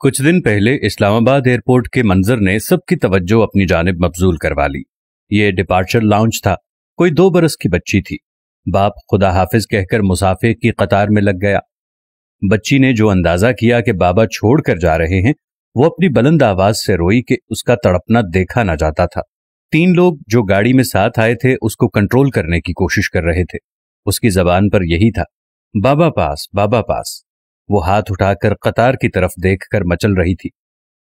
कुछ दिन पहले इस्लामाबाद एयरपोर्ट के मंजर ने सबकी तवज्जो अपनी जानब मबजूल करवा ली ये डिपार्चर लाउंज था कोई दो बरस की बच्ची थी बाप खुदा हाफिज कहकर मुसाफिर की कतार में लग गया बच्ची ने जो अंदाजा किया कि बाबा छोड़कर जा रहे हैं वो अपनी बुलंद आवाज से रोई कि उसका तड़पना देखा ना जाता था तीन लोग जो गाड़ी में साथ आए थे उसको कंट्रोल करने की कोशिश कर रहे थे उसकी जबान पर यही था बाबा पास बाबा पास वो हाथ उठाकर कतार की तरफ देखकर मचल रही थी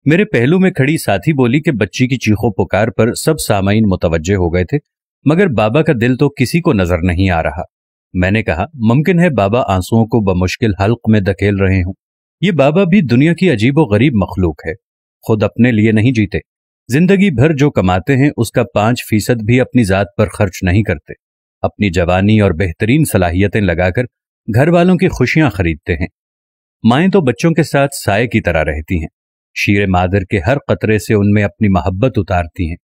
मेरे पहलू में खड़ी साथी बोली कि बच्ची की चीखों पुकार पर सब सामाइन मुतवजह हो गए थे मगर बाबा का दिल तो किसी को नजर नहीं आ रहा मैंने कहा मुमकिन है बाबा आंसुओं को बमुश्किल हल्क में धकेल रहे हों ये बाबा भी दुनिया की अजीब व गरीब मखलूक है खुद अपने लिए नहीं जीते जिंदगी भर जो कमाते हैं उसका पांच फीसद भी अपनी जात पर खर्च नहीं करते अपनी जवानी और बेहतरीन सलाहियतें लगाकर घर वालों की खुशियां खरीदते हैं माएँ तो बच्चों के साथ साय की तरह रहती हैं शीर मादर के हर कतरे से उनमें अपनी मोहब्बत उतारती हैं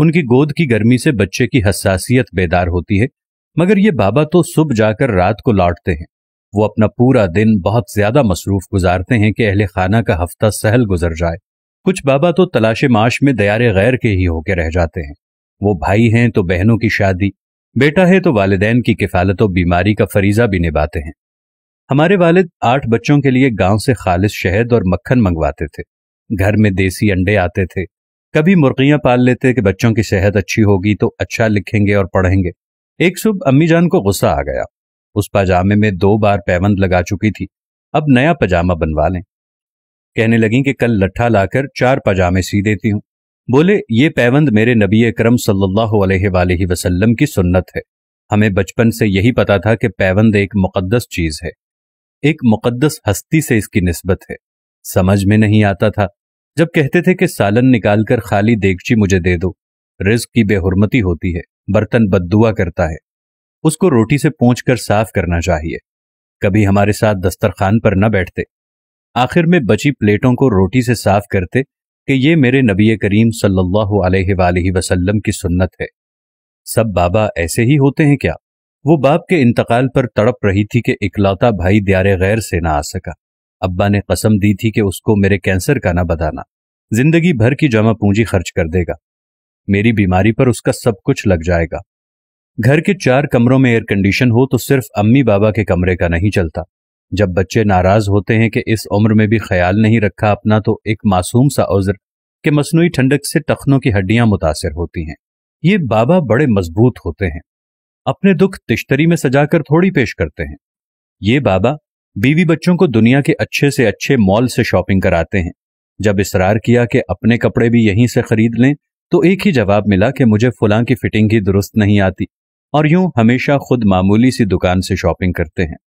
उनकी गोद की गर्मी से बच्चे की हसासियत बेदार होती है मगर ये बाबा तो सुबह जाकर रात को लौटते हैं वो अपना पूरा दिन बहुत ज्यादा मसरूफ गुजारते हैं कि अहले खाना का हफ्ता सहल गुजर जाए कुछ बाबा तो तलाश माश में दयारे गैर के ही होके रह जाते हैं वो भाई हैं तो बहनों की शादी बेटा है तो वालदेन की किफालत और बीमारी का फरीजा भी निभाते हैं हमारे वालिद आठ बच्चों के लिए गांव से खालिश शहद और मक्खन मंगवाते थे घर में देसी अंडे आते थे कभी मुर्गियां पाल लेते कि बच्चों की सेहत अच्छी होगी तो अच्छा लिखेंगे और पढ़ेंगे एक सुबह अम्मी जान को गुस्सा आ गया उस पाजामे में दो बार पैबंद लगा चुकी थी अब नया पजामा बनवा लें कहने लगी कि कल लट्ठा लाकर चार पजामे सी देती हूं बोले ये पैबंद मेरे नबी करम सल्लल्लाहु वसलम की सुन्नत है हमें बचपन से यही पता था कि पैबंद एक मुकदस चीज है एक मुकद्दस हस्ती से इसकी नस्बत है समझ में नहीं आता था जब कहते थे कि सालन निकालकर खाली देगची मुझे दे दो रिस्क की बेहरमती होती है बर्तन बददुआ करता है उसको रोटी से पूछ कर साफ करना चाहिए कभी हमारे साथ दस्तरखान पर न बैठते आखिर में बची प्लेटों को रोटी से साफ करते कि ये मेरे नबी करीम सल्लल्लाहु अलैहि वसल्लम की सुन्नत है सब बाबा ऐसे ही होते हैं क्या वो बाप के इंतकाल पर तड़प रही थी कि इकलौता भाई दियारे गैर से ना आ सका अब्बा ने कसम दी थी कि उसको मेरे कैंसर का ना बताना जिंदगी भर की जमा पूंजी खर्च कर देगा मेरी बीमारी पर उसका सब कुछ लग जाएगा घर के चार कमरों में एयर कंडीशन हो तो सिर्फ अम्मी बाबा के कमरे का नहीं चलता जब बच्चे नाराज होते हैं कि इस उम्र में भी ख्याल नहीं रखा अपना तो एक मासूम सा उज्र के मसनू ठंडक से टखनों की हड्डियां मुतासर होती हैं ये बाबा बड़े मजबूत होते हैं अपने दुख तिश्तरी में सजाकर थोड़ी पेश करते हैं ये बाबा बीवी बच्चों को दुनिया के अच्छे से अच्छे मॉल से शॉपिंग कराते हैं जब इसरार किया कि अपने कपड़े भी यहीं से खरीद लें तो एक ही जवाब मिला कि मुझे फुलां की फिटिंग ही दुरुस्त नहीं आती और यूं हमेशा खुद मामूली सी दुकान से शॉपिंग करते हैं